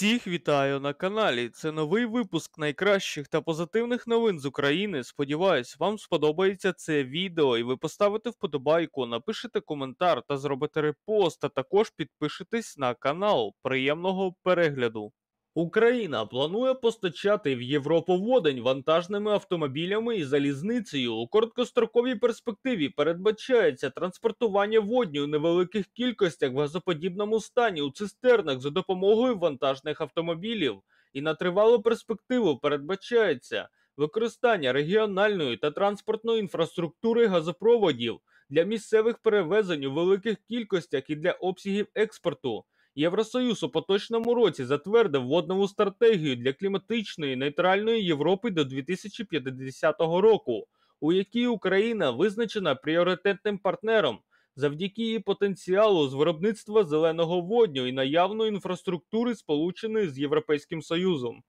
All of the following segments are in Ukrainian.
Всіх вітаю на каналі. Це новий випуск найкращих та позитивних новин з України. Сподіваюсь, вам сподобається це відео, і ви поставите вподобайку, напишете коментар та зробите репост, а також підпишитесь на канал. Приємного перегляду! Україна планує постачати в Європу водень вантажними автомобілями і залізницею. У короткостроковій перспективі передбачається транспортування водню у невеликих кількостях в газоподібному стані у цистернах за допомогою вантажних автомобілів, і на тривалу перспективу передбачається використання регіональної та транспортної інфраструктури газопроводів для місцевих перевезень у великих кількостях і для обсягів експорту. Євросоюз у поточному році затвердив водневу стратегію для кліматичної нейтральної Європи до 2050 року, у якій Україна визначена пріоритетним партнером завдяки її потенціалу з виробництва зеленого водню і наявної інфраструктури, сполученої з Європейським Союзом.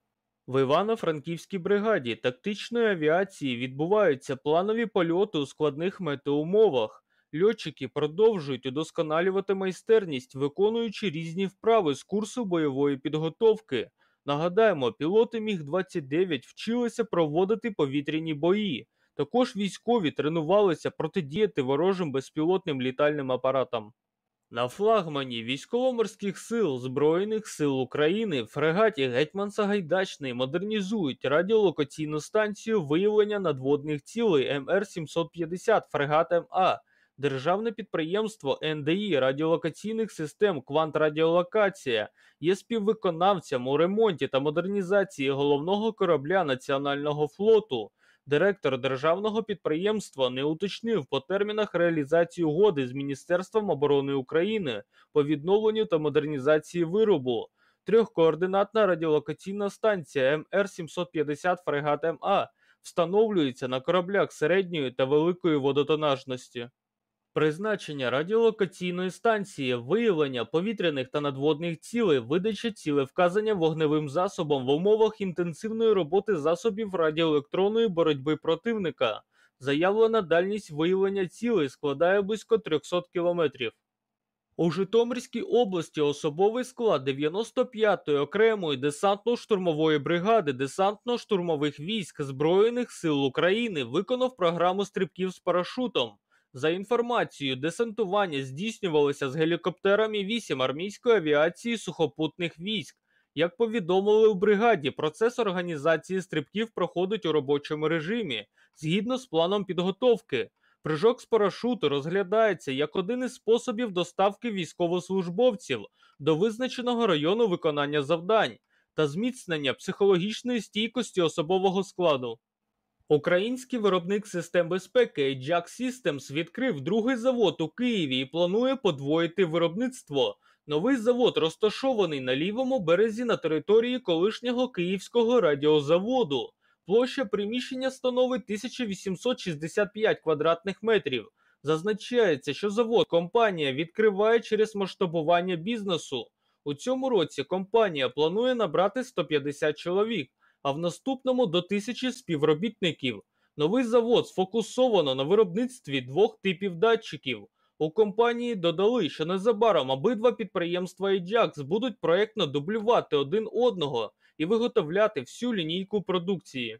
В Івано-Франківській бригаді тактичної авіації відбуваються планові польоти у складних метеумовах. Льотчики продовжують удосконалювати майстерність, виконуючи різні вправи з курсу бойової підготовки. Нагадаємо, пілоти міг 29 вчилися проводити повітряні бої. Також військові тренувалися протидіяти ворожим безпілотним літальним апаратам. На флагмані військово-морських сил Збройних сил України фрегаті Гетьман Сагайдачний модернізують радіолокаційну станцію виявлення надводних цілей МР 750 фрегат МА. Державне підприємство НДІ радіолокаційних систем Квант Радіолокація є співвиконавцем у ремонті та модернізації головного корабля Національного флоту. Директор державного підприємства не уточнив по термінах реалізації угоди з Міністерством оборони України по відновленню та модернізації виробу. Трьохкоординатна радіолокаційна станція МР-750 фрегат МА встановлюється на кораблях середньої та великої водотонажності. Призначення радіолокаційної станції, виявлення повітряних та надводних цілей, видача цілевказання вогневим засобом в умовах інтенсивної роботи засобів радіоелектронної боротьби противника. Заявлена дальність виявлення цілей складає близько 300 кілометрів. У Житомирській області особовий склад 95-ї окремої десантно-штурмової бригади десантно-штурмових військ Збройних сил України виконав програму стрибків з парашутом. За інформацією, десантування здійснювалося з гелікоптерами 8 армійської авіації сухопутних військ. Як повідомили у бригаді, процес організації стрибків проходить у робочому режимі згідно з планом підготовки. Прижок з парашуту розглядається як один із способів доставки військовослужбовців до визначеного району виконання завдань та зміцнення психологічної стійкості особового складу. Український виробник систем безпеки Jack Systems відкрив другий завод у Києві і планує подвоїти виробництво. Новий завод розташований на лівому березі на території колишнього київського радіозаводу. Площа приміщення становить 1865 квадратних метрів. Зазначається, що завод компанія відкриває через масштабування бізнесу. У цьому році компанія планує набрати 150 чоловік а в наступному до тисячі співробітників. Новий завод сфокусовано на виробництві двох типів датчиків. У компанії додали, що незабаром обидва підприємства Ajax будуть проектно дублювати один одного і виготовляти всю лінійку продукції.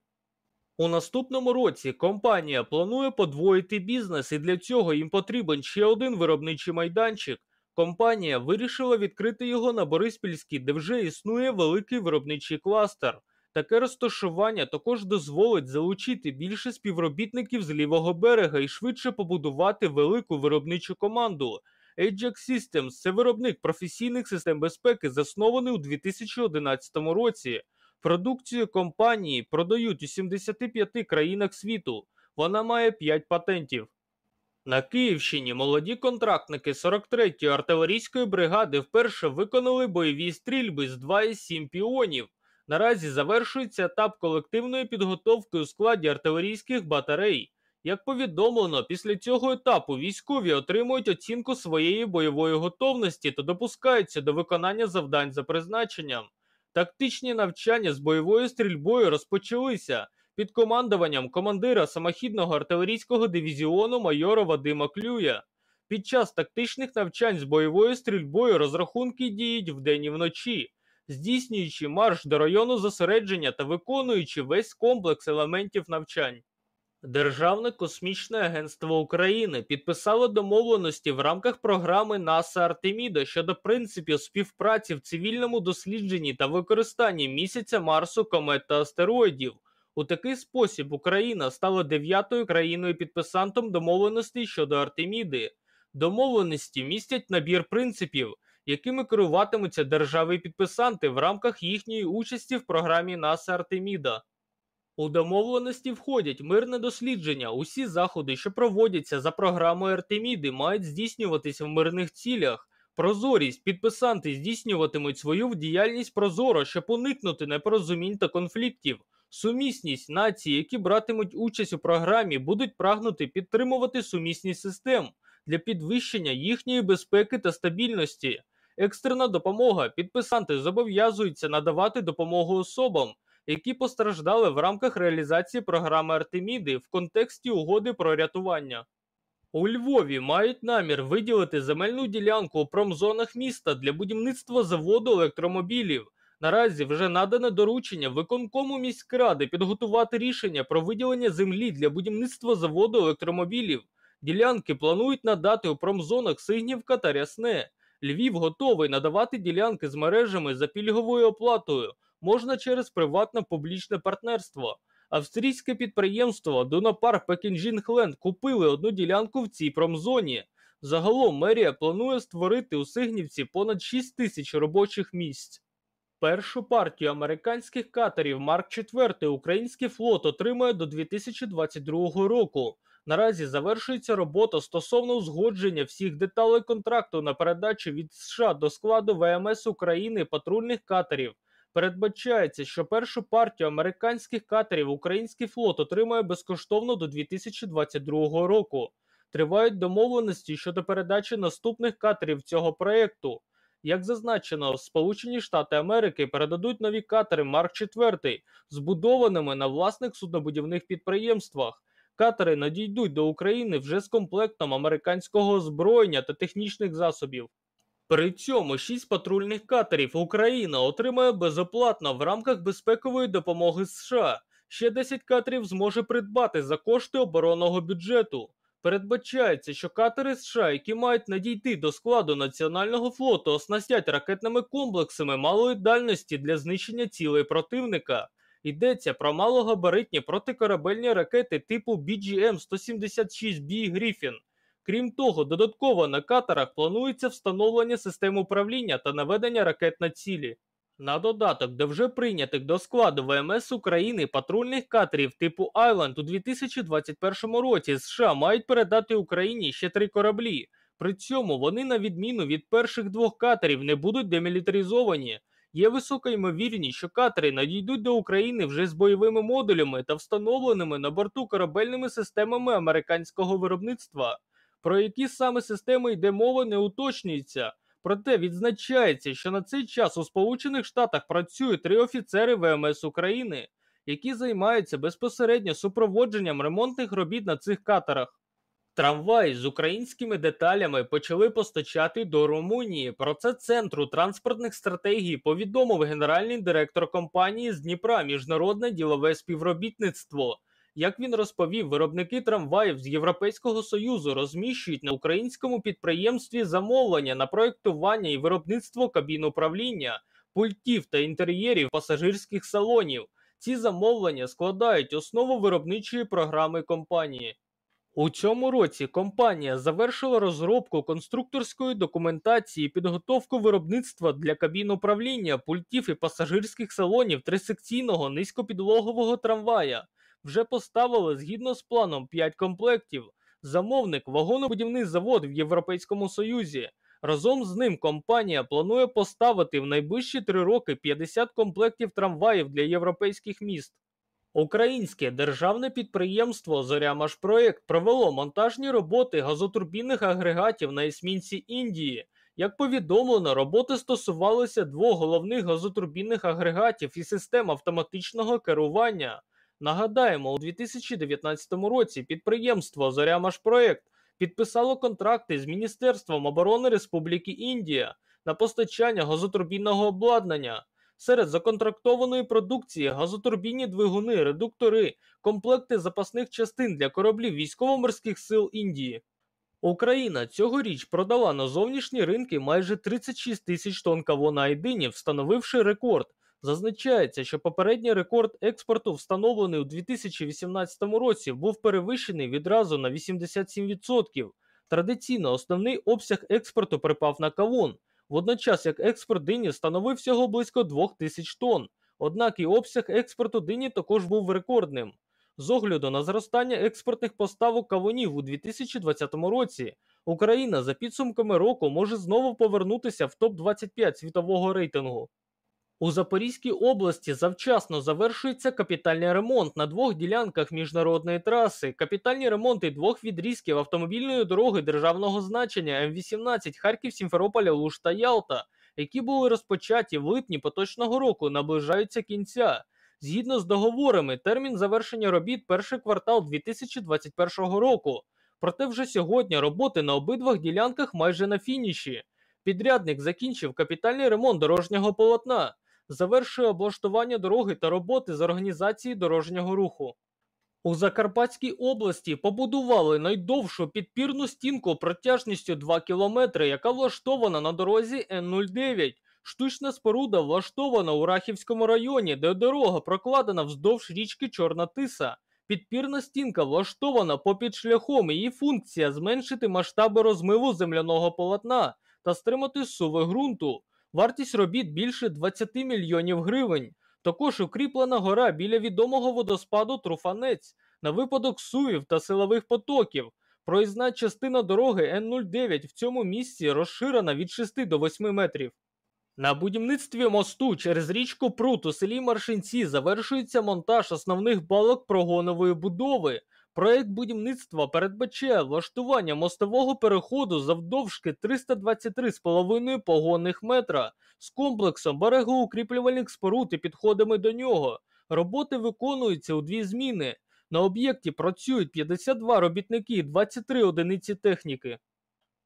У наступному році компанія планує подвоїти бізнес, і для цього їм потрібен ще один виробничий майданчик. Компанія вирішила відкрити його на Бориспільській, де вже існує великий виробничий кластер. Таке розташування також дозволить залучити більше співробітників з лівого берега і швидше побудувати велику виробничу команду. Ajax Systems – це виробник професійних систем безпеки, заснований у 2011 році. Продукцію компанії продають у 75 країнах світу. Вона має 5 патентів. На Київщині молоді контрактники 43-ї артилерійської бригади вперше виконали бойові стрільби з 2,7 піонів. Наразі завершується етап колективної підготовки у складі артилерійських батарей. Як повідомлено, після цього етапу військові отримують оцінку своєї бойової готовності та допускаються до виконання завдань за призначенням. Тактичні навчання з бойовою стрільбою розпочалися під командуванням командира самохідного артилерійського дивізіону майора Вадима Клюя. Під час тактичних навчань з бойовою стрільбою розрахунки діють вдень і вночі здійснюючи марш до району зосередження та виконуючи весь комплекс елементів навчань. Державне космічне агентство України підписало домовленості в рамках програми НАСА Артеміда щодо принципів співпраці в цивільному дослідженні та використанні місяця Марсу комет та астероїдів. У такий спосіб Україна стала дев'ятою країною підписантом домовленості щодо Артеміди. Домовленості містять набір принципів, якими керуватимуться держави-підписанти в рамках їхньої участі в програмі НАСА Артеміда. У домовленості входять мирне дослідження. Усі заходи, що проводяться за програмою Артеміди, мають здійснюватися в мирних цілях. Прозорість підписанти здійснюватимуть свою діяльність прозоро, щоб уникнути непорозумінь та конфліктів. Сумісність нації, які братимуть участь у програмі, будуть прагнути підтримувати сумісність систем для підвищення їхньої безпеки та стабільності. Екстрена допомога. Підписанти зобов'язуються надавати допомогу особам, які постраждали в рамках реалізації програми Артеміди в контексті угоди про рятування. У Львові мають намір виділити земельну ділянку у промзонах міста для будівництва заводу електромобілів. Наразі вже надане доручення виконкому міськради підготувати рішення про виділення землі для будівництва заводу електромобілів. Ділянки планують надати у промзонах Сигнівка та Рясне. Львів готовий надавати ділянки з мережами за пільговою оплатою, можна через приватне публічне партнерство. Австрійське підприємство Дунапар Пекінжінгленд купили одну ділянку в цій промзоні. Загалом мерія планує створити у Сигнівці понад 6 тисяч робочих місць. Першу партію американських катерів Марк 4 український флот отримає до 2022 року. Наразі завершується робота стосовно узгодження всіх деталей контракту на передачу від США до складу ВМС України патрульних катерів. Передбачається, що першу партію американських катерів український флот отримає безкоштовно до 2022 року. Тривають домовленості щодо передачі наступних катерів цього проєкту. Як зазначено, Сполучені Штати Америки передадуть нові катери Марк 4 збудованими на власних суднобудівних підприємствах катери надійдуть до України вже з комплектом американського озброєння та технічних засобів. При цьому шість патрульних катерів Україна отримає безоплатно в рамках безпекової допомоги США. Ще 10 катерів зможе придбати за кошти оборонного бюджету. Передбачається, що катери США, які мають надійти до складу національного флоту, оснастять ракетними комплексами малої дальності для знищення цілей противника. Йдеться про малогабаритні протикорабельні ракети типу BGM-176B Гріфін. Крім того, додатково на катерах планується встановлення систем управління та наведення ракет на цілі. На додаток до вже прийнятих до складу ВМС України патрульних катерів типу Айленд у 2021 році США мають передати Україні ще три кораблі. При цьому вони, на відміну від перших двох катерів, не будуть демілітаризовані. Є висока ймовірність, що катери надійдуть до України вже з бойовими модулями та встановленими на борту корабельними системами американського виробництва. Про які саме системи йде мова не уточнюється. Проте відзначається, що на цей час у Сполучених Штатах працюють три офіцери ВМС України, які займаються безпосередньо супроводженням ремонтних робіт на цих катерах. Трамвай з українськими деталями почали постачати до Румунії. Про це центру транспортних стратегій повідомив генеральний директор компанії з Дніпра міжнародне ділове співробітництво. Як він розповів, виробники трамваїв з Європейського союзу розміщують на українському підприємстві замовлення на проектування і виробництво кабін управління, пультів та інтер'єрів пасажирських салонів. Ці замовлення складають основу виробничої програми компанії. У цьому році компанія завершила розробку конструкторської документації, підготовку виробництва для кабін управління, пультів і пасажирських салонів трисекційного низькопідлогового трамвая. Вже поставили згідно з планом 5 комплектів. Замовник вагонобудівний завод в Європейському Союзі. Разом з ним компанія планує поставити в найближчі три роки 50 комплектів трамваїв для європейських міст. Українське державне підприємство «Зорямашпроект» провело монтажні роботи газотурбінних агрегатів на есмінці Індії. Як повідомлено, роботи стосувалися двох головних газотурбінних агрегатів і систем автоматичного керування. Нагадаємо, у 2019 році підприємство «Зорямашпроект» підписало контракти з Міністерством оборони Республіки Індія на постачання газотурбінного обладнання. Серед законтрактованої продукції газотурбійні двигуни, редуктори, комплекти запасних частин для кораблів військово-морських сил Індії. Україна цьогоріч продала на зовнішні ринки майже 36 тисяч тонн кавуна і дині, встановивши рекорд. Зазначається, що попередній рекорд експорту, встановлений у 2018 році, був перевищений відразу на 87%. Традиційно основний обсяг експорту припав на кавун водночас як експорт дині становив всього близько 2 тисяч тонн. Однак і обсяг експорту дині також був рекордним. З огляду на зростання експортних поставок кавунів у 2020 році Україна за підсумками року може знову повернутися в топ 25 світового рейтингу. У Запорізькій області завчасно завершується капітальний ремонт на двох ділянках міжнародної траси. Капітальні ремонти двох відрізків автомобільної дороги державного значення М-18 Харків Сімферополя Луш та Ялта, які були розпочаті в липні поточного року, наближаються кінця. Згідно з договорами, термін завершення робіт перший квартал 2021 року. Проте вже сьогодні роботи на обидвох ділянках майже на фініші. Підрядник закінчив капітальний ремонт дорожнього полотна завершує облаштування дороги та роботи з організації дорожнього руху. У Закарпатській області побудували найдовшу підпірну стінку протяжністю 2 кілометри, яка влаштована на дорозі Н-09. Штучна споруда влаштована у Рахівському районі, де дорога прокладена вздовж річки Чорна Тиса. Підпірна стінка влаштована попід шляхом. Її функція зменшити масштаби розмиву земляного полотна та стримати суви ґрунту. Вартість робіт більше 20 мільйонів гривень. Також укріплена гора біля відомого водоспаду Труфанець на випадок суїв та силових потоків. Проїзна частина дороги Н-09 в цьому місці розширена від 6 до 8 метрів. На будівництві мосту через річку Прут у селі Маршинці завершується монтаж основних балок прогонової будови. Проект будівництва передбачає влаштування мостового переходу завдовжки 323,5 погонних метра з комплексом берегоукріплювальних споруд і підходами до нього. Роботи виконуються у дві зміни. На об'єкті працюють 52 робітники, і 23 одиниці техніки.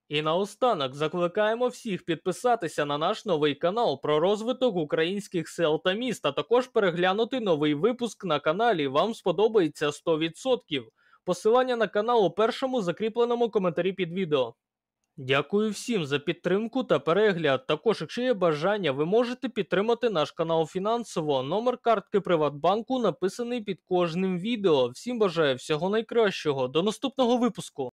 І наостанок закликаємо всіх підписатися на наш новий канал про розвиток українських сел та міст, а також переглянути новий випуск на каналі. Вам сподобається 100%. Посилання на канал у першому закріпленому коментарі під відео. Дякую всім за підтримку та перегляд. Також, якщо є бажання, ви можете підтримати наш канал фінансово. Номер картки Приватбанку написаний під кожним відео. Всім бажаю всього найкращого. До наступного випуску.